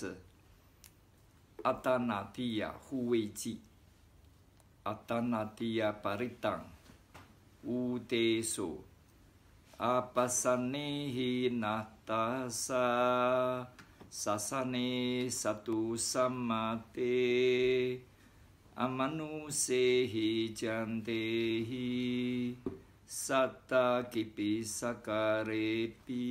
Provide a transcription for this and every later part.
是阿达那提亚护卫祭，阿达那提亚巴里当乌提苏阿巴萨尼希那达萨萨萨尼萨图萨玛提阿曼努塞希詹提希。Satta kipi sakarepi.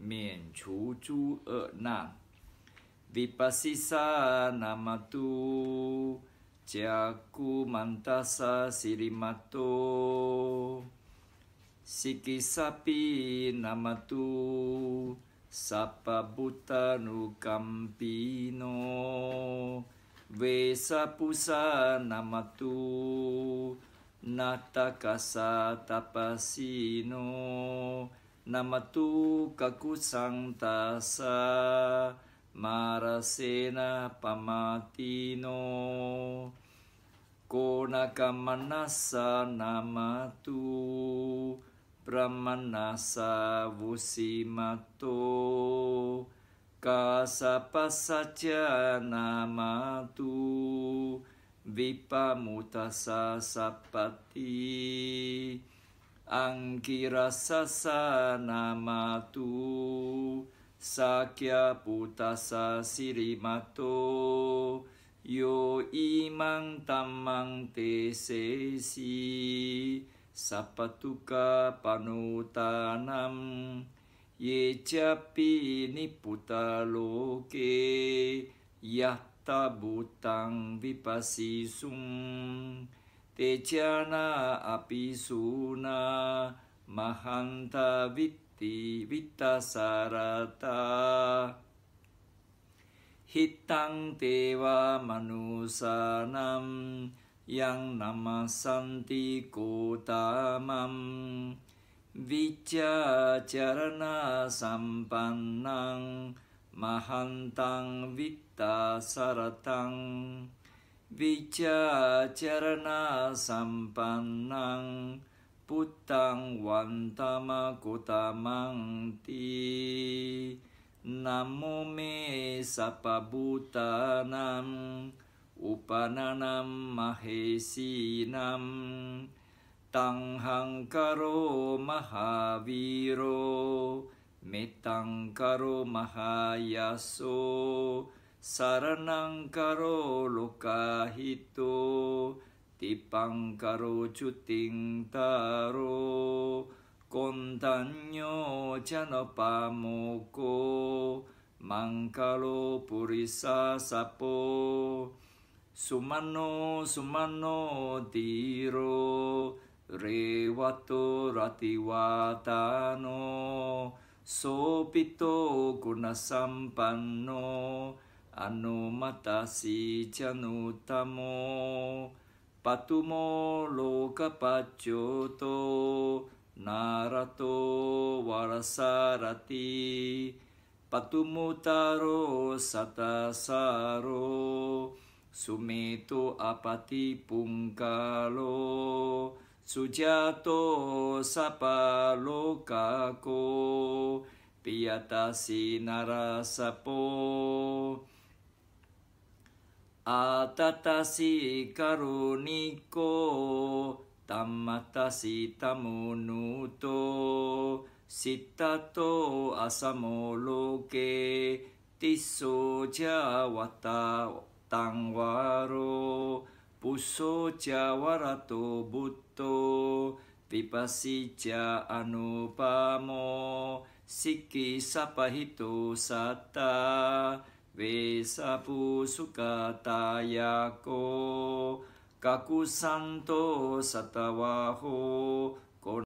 免除诸恶难。Vipassisa nama tu Jaku mantasa sirimato Sikisapi nama tu Sapa buta nukampino Vesapusa nama tu Natakasa tapasino Nama tu kaku sang tasa marasena pamatino. Ko nakamanasa nama tu Brahmanasa vusimato Kasapasatya nama tu Vipamutasa sapati Vipamutasa sapati Angkirasasa nama tu Sakya putasa sirimato Yo imang tamang te sesi Sapatuka panutanam Ye capi niputa loke Yahta butang vipasisung Yahta butang vipasisung Tejana api suna mahanta vitti sarata. Hitang tewa manusanam yang nama santi kotamam. Vicha charana sampanang mahantang vitta saratang. Vicacarana sampanang putang wantama kutamang ti namo me sapabutanam upananam mahesinam tanghang karo mahaviro metang karo mahayaso saranang karo lukahito tipang karo cuting taro kontanyo jano pamuko mangkalo purisa sapo sumano sumano tiro rewato ratiwatano sopito kuna sampanno あのまたしちゃのたもパトモロカパチョとナラとワラサラティパトモタロサタサロスメトアパティプンカロスジャトサパロカコピアタシナラサポ atatasi karuniko tamatasi tamunuto sitato asamoloke tiso jawata tangwaro puso jawarato buto pipasi ja anupamo siki sapahito sata Vesapu sukataya ko Kaku santo satawaho